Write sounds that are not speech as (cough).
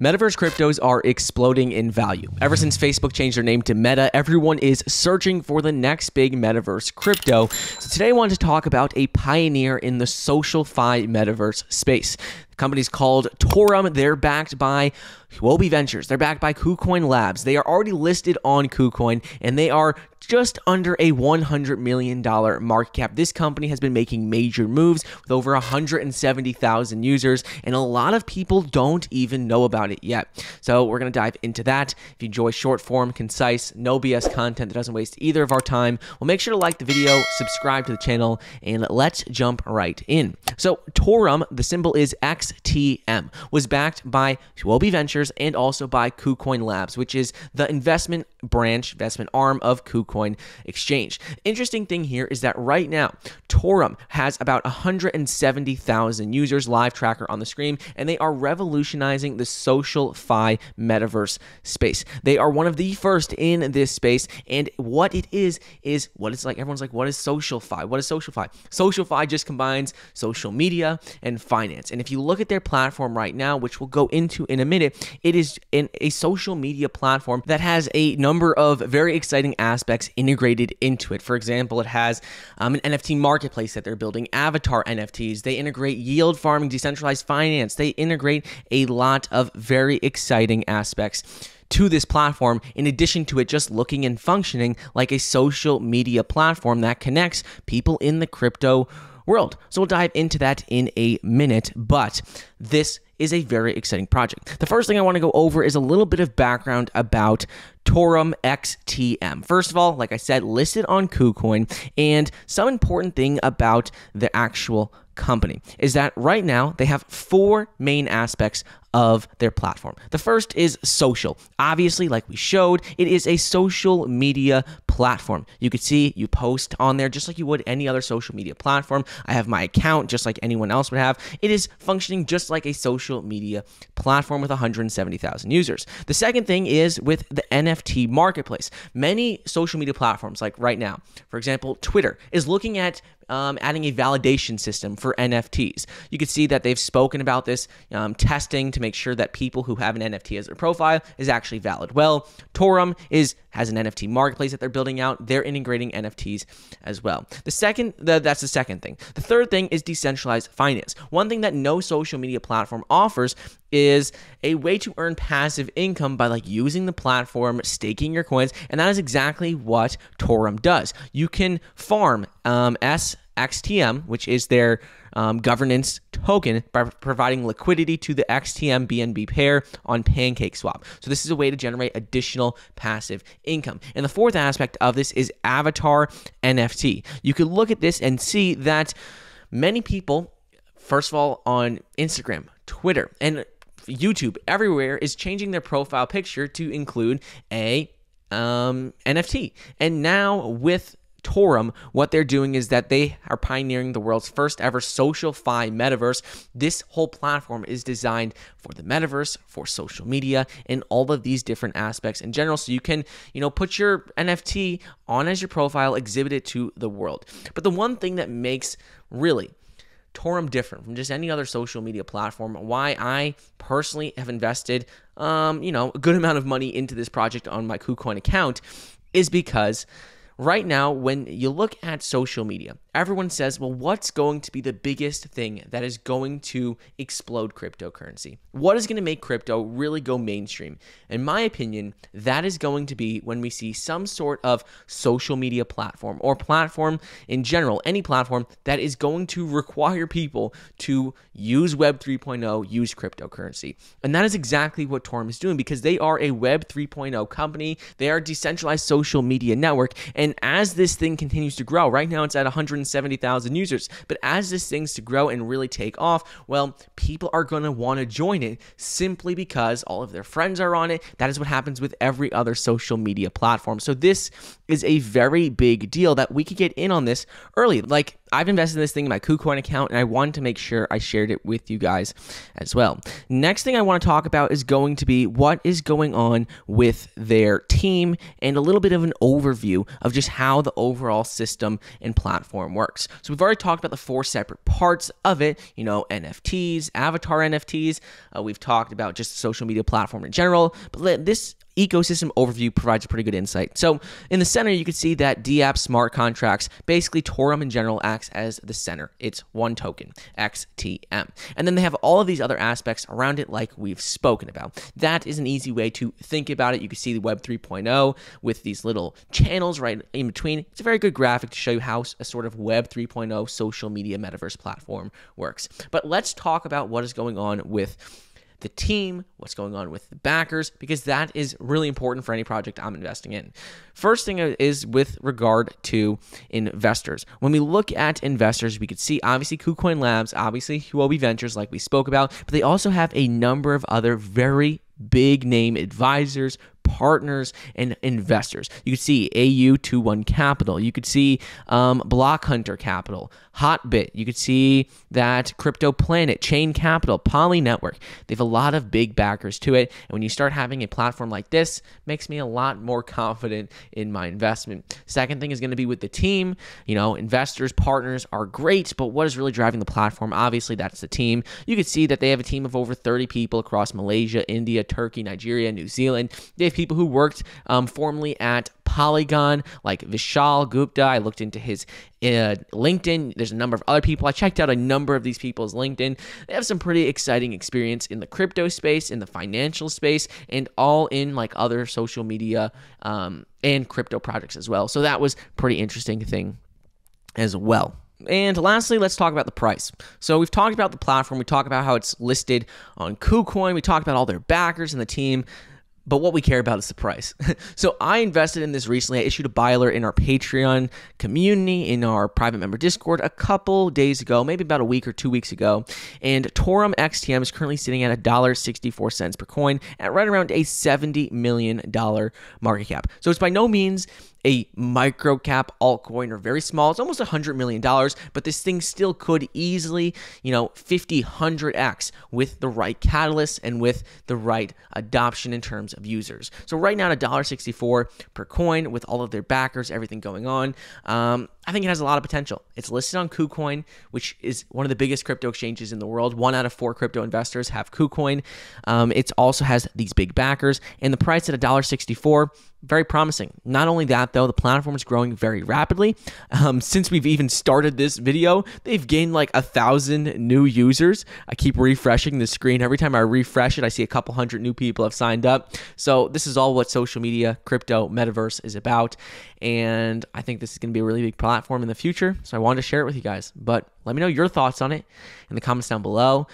Metaverse cryptos are exploding in value. Ever since Facebook changed their name to Meta, everyone is searching for the next big metaverse crypto. So today I want to talk about a pioneer in the social fi metaverse space. The company's called Torum. They're backed by Huobi Ventures. They're backed by KuCoin Labs. They are already listed on KuCoin and they are just under a $100 million market cap. This company has been making major moves with over 170,000 users, and a lot of people don't even know about it yet. So we're going to dive into that. If you enjoy short form, concise, no BS content that doesn't waste either of our time, well, make sure to like the video, subscribe to the channel, and let's jump right in. So Torum, the symbol is XTM, was backed by Huobi Ventures and also by KuCoin Labs, which is the investment branch, investment arm of KuCoin Bitcoin exchange. Interesting thing here is that right now, Torum has about 170,000 users, live tracker on the screen, and they are revolutionizing the social fi metaverse space. They are one of the first in this space, and what it is is what it's like. Everyone's like, what is social fi? What is social fi? Social fi just combines social media and finance. And if you look at their platform right now, which we'll go into in a minute, it is in a social media platform that has a number of very exciting aspects integrated into it. For example, it has um, an NFT marketplace that they're building, avatar NFTs. They integrate yield farming, decentralized finance. They integrate a lot of very exciting aspects to this platform, in addition to it just looking and functioning like a social media platform that connects people in the crypto world. So we'll dive into that in a minute, but this is a very exciting project. The first thing I want to go over is a little bit of background about Torum XTM. First of all, like I said, listed on KuCoin, and some important thing about the actual company is that right now they have four main aspects of their platform. The first is social. Obviously, like we showed, it is a social media platform. You could see you post on there just like you would any other social media platform. I have my account just like anyone else would have. It is functioning just like a social media platform with 170,000 users. The second thing is with the NFT marketplace. Many social media platforms, like right now, for example, Twitter, is looking at um, adding a validation system for NFTs. You can see that they've spoken about this um, testing to make sure that people who have an NFT as their profile is actually valid. Well, Torum is has an NFT marketplace that they're building out. They're integrating NFTs as well. The second, the, that's the second thing. The third thing is decentralized finance. One thing that no social media platform offers is a way to earn passive income by like using the platform, staking your coins, and that is exactly what Torum does. You can farm um, S XTM, which is their um, governance token, by providing liquidity to the XTM BNB pair on Pancake Swap. So this is a way to generate additional passive income. And the fourth aspect of this is Avatar NFT. You could look at this and see that many people, first of all, on Instagram, Twitter, and YouTube, everywhere is changing their profile picture to include a um, NFT. And now with Torum, what they're doing is that they are pioneering the world's first ever fi metaverse. This whole platform is designed for the metaverse, for social media, and all of these different aspects in general. So you can, you know, put your NFT on as your profile, exhibit it to the world. But the one thing that makes really Torum different from just any other social media platform. Why I personally have invested, um, you know, a good amount of money into this project on my KuCoin account is because Right now, when you look at social media, everyone says, well, what's going to be the biggest thing that is going to explode cryptocurrency? What is going to make crypto really go mainstream? In my opinion, that is going to be when we see some sort of social media platform or platform in general, any platform that is going to require people to use Web 3.0, use cryptocurrency. And that is exactly what Torm is doing because they are a Web 3.0 company, they are a decentralized social media network. And and as this thing continues to grow, right now it's at 170,000 users, but as this thing's to grow and really take off, well, people are going to want to join it simply because all of their friends are on it. That is what happens with every other social media platform. So this is a very big deal that we could get in on this early. Like I've invested in this thing in my KuCoin account, and I wanted to make sure I shared it with you guys as well. Next thing I want to talk about is going to be what is going on with their team and a little bit of an overview of just how the overall system and platform works. So we've already talked about the four separate parts of it, you know, NFTs, avatar NFTs. Uh, we've talked about just the social media platform in general, but this ecosystem overview provides a pretty good insight. So in the center, you can see that DApp smart contracts, basically Torum in general acts as the center. It's one token, XTM. And then they have all of these other aspects around it like we've spoken about. That is an easy way to think about it. You can see the Web 3.0 with these little channels right in between. It's a very good graphic to show you how a sort of Web 3.0 social media metaverse platform works. But let's talk about what is going on with the team, what's going on with the backers, because that is really important for any project I'm investing in. First thing is with regard to investors. When we look at investors, we could see obviously KuCoin Labs, obviously Huobi Ventures, like we spoke about, but they also have a number of other very big name advisors, partners and investors. You could see AU21 Capital. You could see um, Block Hunter Capital, Hotbit. You could see that Crypto Planet, Chain Capital, Poly Network. They have a lot of big backers to it. And when you start having a platform like this, makes me a lot more confident in my investment. Second thing is going to be with the team. You know, investors, partners are great, but what is really driving the platform? Obviously, that's the team. You could see that they have a team of over 30 people across Malaysia, India, Turkey, Nigeria, New Zealand. They have people people who worked um, formerly at Polygon, like Vishal Gupta. I looked into his uh, LinkedIn. There's a number of other people. I checked out a number of these people's LinkedIn. They have some pretty exciting experience in the crypto space, in the financial space, and all in like other social media um, and crypto projects as well. So that was pretty interesting thing as well. And lastly, let's talk about the price. So we've talked about the platform. We talked about how it's listed on KuCoin. We talked about all their backers and the team but what we care about is the price. (laughs) so I invested in this recently. I issued a buy alert in our Patreon community, in our private member Discord a couple days ago, maybe about a week or two weeks ago. And Torum XTM is currently sitting at $1.64 per coin at right around a $70 million market cap. So it's by no means a micro cap altcoin or very small. It's almost $100 million, but this thing still could easily, you know, 50, 100x with the right catalyst and with the right adoption in terms of users. So right now, at $1.64 per coin with all of their backers, everything going on, um, I think it has a lot of potential. It's listed on KuCoin, which is one of the biggest crypto exchanges in the world. One out of four crypto investors have KuCoin. Um, it also has these big backers, and the price at $1.64, very promising. Not only that, though, the platform is growing very rapidly. Um, since we've even started this video, they've gained like a thousand new users. I keep refreshing the screen. Every time I refresh it, I see a couple hundred new people have signed up. So this is all what social media, crypto, metaverse is about. And I think this is going to be a really big problem platform in the future. So I wanted to share it with you guys. But let me know your thoughts on it in the comments down below.